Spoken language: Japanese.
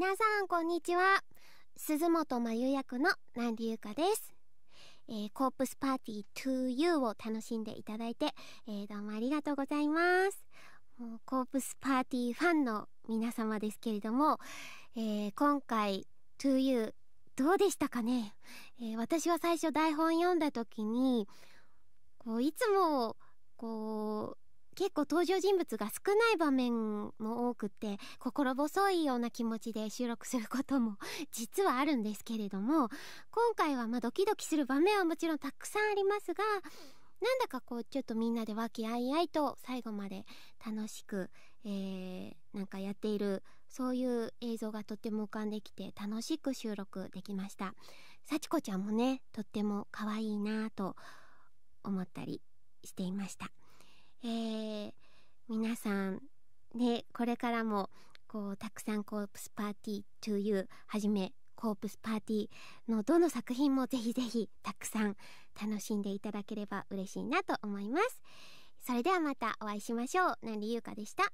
皆さんこんにちは鈴本真由役の南里優香です、えー、コープスパーティー 2U を楽しんでいただいて、えー、どうもありがとうございますもうコープスパーティーファンの皆様ですけれども、えー、今回 2U どうでしたかね、え私は最初台本読んだ時にこういつもこう結構登場人物が少ない場面も多くて心細いような気持ちで収録することも 実はあるんですけれども今回はまドキドキする場面はもちろんたくさんありますがなんだかこうちょっとみんなで和気あいあいと最後まで楽しく、えー、なんかやっているそういう映像がとっても浮かんできて楽しく収録できました幸子ちゃんもねとっても可愛いなと思ったりしていました、えー皆さんでこれからもこうたくさんコープスパーティー to you はじめコープスパーティーのどの作品もぜひぜひたくさん楽しんでいただければ嬉しいなと思いますそれではまたお会いしましょう何りゆうかでした